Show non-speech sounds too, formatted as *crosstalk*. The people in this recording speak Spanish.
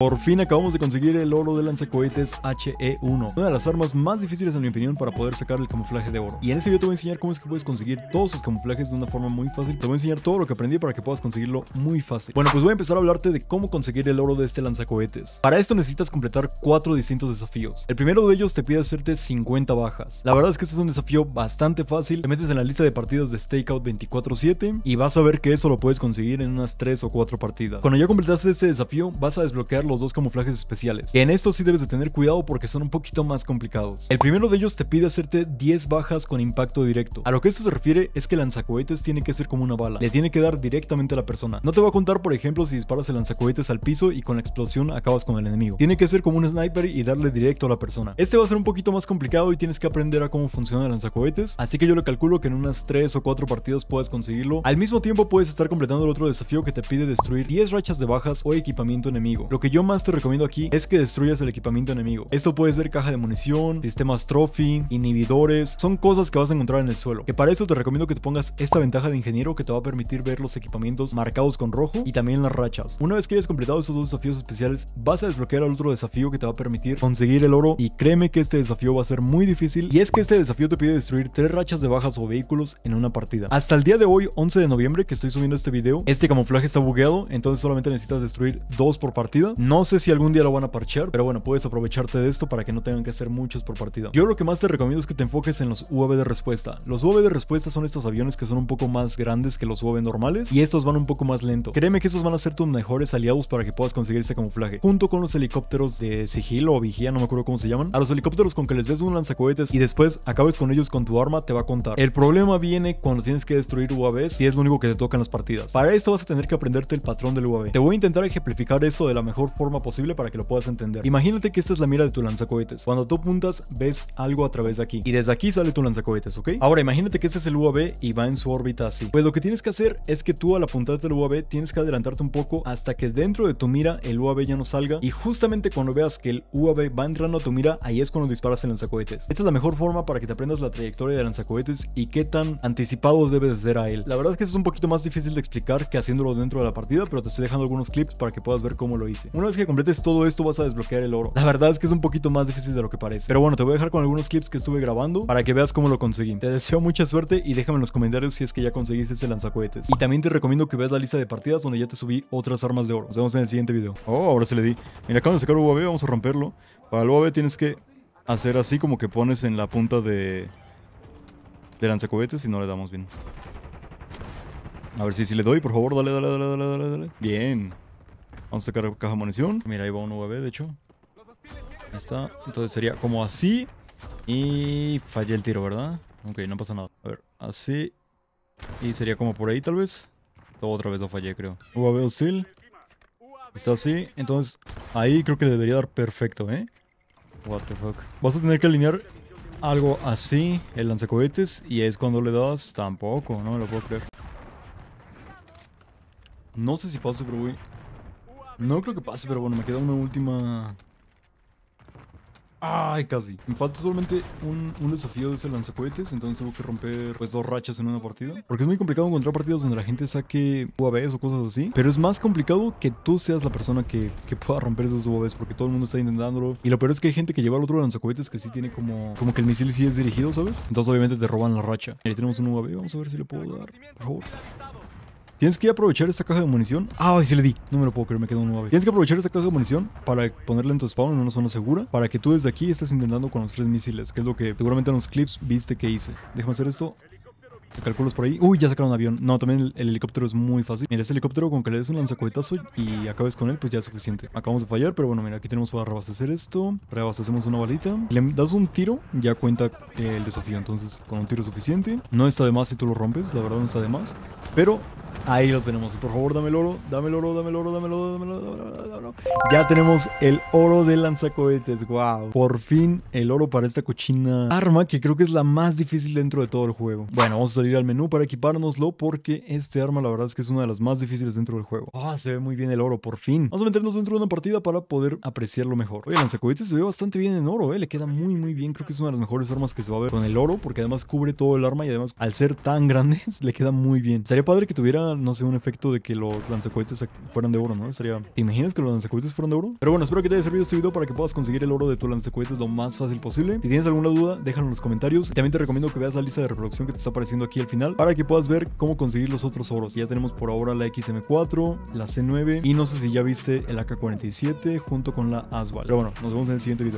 Por fin acabamos de conseguir el oro de lanzacohetes HE1, una de las armas más difíciles en mi opinión para poder sacar el camuflaje de oro. Y en este video te voy a enseñar cómo es que puedes conseguir todos sus camuflajes de una forma muy fácil. Te voy a enseñar todo lo que aprendí para que puedas conseguirlo muy fácil. Bueno, pues voy a empezar a hablarte de cómo conseguir el oro de este lanzacohetes. Para esto necesitas completar cuatro distintos desafíos. El primero de ellos te pide hacerte 50 bajas. La verdad es que este es un desafío bastante fácil. Te metes en la lista de partidas de Stakeout 24/7 y vas a ver que eso lo puedes conseguir en unas 3 o 4 partidas. Cuando ya completaste este desafío, vas a desbloquear los dos camuflajes especiales. En estos sí debes de tener cuidado porque son un poquito más complicados. El primero de ellos te pide hacerte 10 bajas con impacto directo. A lo que esto se refiere es que el lanzacohetes tiene que ser como una bala, le tiene que dar directamente a la persona. No te va a contar, por ejemplo, si disparas el lanzacohetes al piso y con la explosión acabas con el enemigo. Tiene que ser como un sniper y darle directo a la persona. Este va a ser un poquito más complicado y tienes que aprender a cómo funciona el lanzacohetes, así que yo lo calculo que en unas 3 o 4 partidas puedes conseguirlo. Al mismo tiempo puedes estar completando el otro desafío que te pide destruir 10 rachas de bajas o equipamiento enemigo. Lo que yo yo más te recomiendo aquí es que destruyas el equipamiento enemigo. Esto puede ser caja de munición, sistemas trophy, inhibidores, son cosas que vas a encontrar en el suelo. Que para eso te recomiendo que te pongas esta ventaja de ingeniero que te va a permitir ver los equipamientos marcados con rojo y también las rachas. Una vez que hayas completado estos dos desafíos especiales, vas a desbloquear el otro desafío que te va a permitir conseguir el oro y créeme que este desafío va a ser muy difícil y es que este desafío te pide destruir tres rachas de bajas o vehículos en una partida. Hasta el día de hoy, 11 de noviembre, que estoy subiendo este video, este camuflaje está bugueado, entonces solamente necesitas destruir dos por partida. No sé si algún día lo van a parchear, pero bueno, puedes aprovecharte de esto para que no tengan que hacer muchos por partida. Yo lo que más te recomiendo es que te enfoques en los UAV de respuesta. Los UAV de respuesta son estos aviones que son un poco más grandes que los UAV normales y estos van un poco más lento. Créeme que esos van a ser tus mejores aliados para que puedas conseguir ese camuflaje. Junto con los helicópteros de sigilo o vigía, no me acuerdo cómo se llaman, a los helicópteros con que les des un lanzacohetes y después acabes con ellos con tu arma, te va a contar. El problema viene cuando tienes que destruir UAVs y es lo único que te tocan las partidas. Para esto vas a tener que aprenderte el patrón del UAV. Te voy a intentar ejemplificar esto de la mejor forma posible para que lo puedas entender. Imagínate que esta es la mira de tu lanzacohetes. Cuando tú apuntas, ves algo a través de aquí. Y desde aquí sale tu lanzacohetes, ¿ok? Ahora imagínate que este es el UAV y va en su órbita así. Pues lo que tienes que hacer es que tú al apuntarte al UAV tienes que adelantarte un poco hasta que dentro de tu mira el UAV ya no salga. Y justamente cuando veas que el UAV va entrando a tu mira, ahí es cuando disparas el lanzacohetes. Esta es la mejor forma para que te aprendas la trayectoria del lanzacohetes y qué tan anticipado debes ser a él. La verdad es que es un poquito más difícil de explicar que haciéndolo dentro de la partida, pero te estoy dejando algunos clips para que puedas ver cómo lo hice. Es que completes todo esto vas a desbloquear el oro. La verdad es que es un poquito más difícil de lo que parece. Pero bueno, te voy a dejar con algunos clips que estuve grabando para que veas cómo lo conseguí. Te deseo mucha suerte y déjame en los comentarios si es que ya conseguiste ese lanzacohetes. Y también te recomiendo que veas la lista de partidas donde ya te subí otras armas de oro. Nos vemos en el siguiente video. Oh, ahora se le di. Mira, acabo de sacar UAV, vamos a romperlo. Para el UAV tienes que hacer así como que pones en la punta de... De lanzacohetes y no le damos bien. A ver si, si le doy, por favor, dale, dale, dale, dale, dale. Bien. Vamos a sacar caja de munición. Mira, ahí va un UAV, de hecho. Ahí está. Entonces sería como así. Y fallé el tiro, ¿verdad? Ok, no pasa nada. A ver, así. Y sería como por ahí, tal vez. otra vez lo fallé, creo. UAV hostil. Está así. Entonces, ahí creo que debería dar perfecto, ¿eh? What the fuck. Vas a tener que alinear algo así, el lanzacohetes. Y es cuando le das... Tampoco, no me lo puedo creer. No sé si pasa, pero voy... No creo que pase, pero bueno, me queda una última... Ay, casi. Me falta solamente un, desafío de ese lanzacohetes, entonces tengo que romper pues dos rachas en una partida. Porque es muy complicado encontrar partidos donde la gente saque UAVs o cosas así, pero es más complicado que tú seas la persona que, pueda romper esos UAVs porque todo el mundo está intentándolo. Y lo peor es que hay gente que lleva el otro lanzacohetes que sí tiene como, como que el misil sí es dirigido, ¿sabes? Entonces obviamente te roban la racha. Ahí tenemos un UAV, vamos a ver si le puedo dar, por Tienes que aprovechar esta caja de munición. Ah, se le di. No me lo puedo creer, me quedó un 9. Tienes que aprovechar esta caja de munición para ponerla en tu spawn en una zona segura. Para que tú desde aquí estés intentando con los tres misiles, que es lo que seguramente en los clips viste que hice. Déjame hacer esto. Te calculas por ahí. Uy, ya sacaron un avión. No, también el, helicóptero es muy fácil. Mira, este helicóptero con que le des un lanzacohetazo y acabes con él, pues ya es suficiente. Acabamos de fallar, pero bueno, mira, aquí tenemos para reabastecer esto. Reabastecemos una balita. Le das un tiro, ya cuenta eh, el desafío. Entonces, con un tiro suficiente. No está de más si tú lo rompes, la verdad no está de más. Pero Ahí lo tenemos. Por favor, dame el oro, dame el oro, dame el oro, dame el oro, dame el oro, dame el oro, Ya tenemos el oro de lanzacohetes. Wow. Por fin el oro para esta cochina arma que creo que es la más difícil dentro de todo el juego. Bueno, vamos a salir al menú para equipárnoslo porque este arma la verdad es que es una de las más difíciles dentro del juego. oh, se ve muy bien el oro, por fin. Vamos a meternos dentro de una partida para poder apreciarlo mejor. Oye, el lanzacohetes se ve bastante bien en oro, eh. Le queda muy, muy bien. Creo que es una de las mejores armas que se va a ver con el oro porque además cubre todo el arma y además al ser tan grandes *laughs* le queda muy bien. Sería padre que tuvieran no sé, un efecto de que los lanzacohetes fueran de oro, ¿no? Sería... ¿Te imaginas que los lanzacohetes fueran de oro? Pero bueno, espero que te haya servido este video para que puedas conseguir el oro de tu lanzacohetes lo más fácil posible. Si tienes alguna duda, déjalo en los comentarios. También te recomiendo que veas la lista de reproducción que te está apareciendo aquí al final para que puedas ver cómo conseguir los otros oros. Ya tenemos por ahora la XM4, la C9 y no sé si ya viste el AK-47 junto con la ASVAL. Pero bueno, nos vemos en el siguiente video.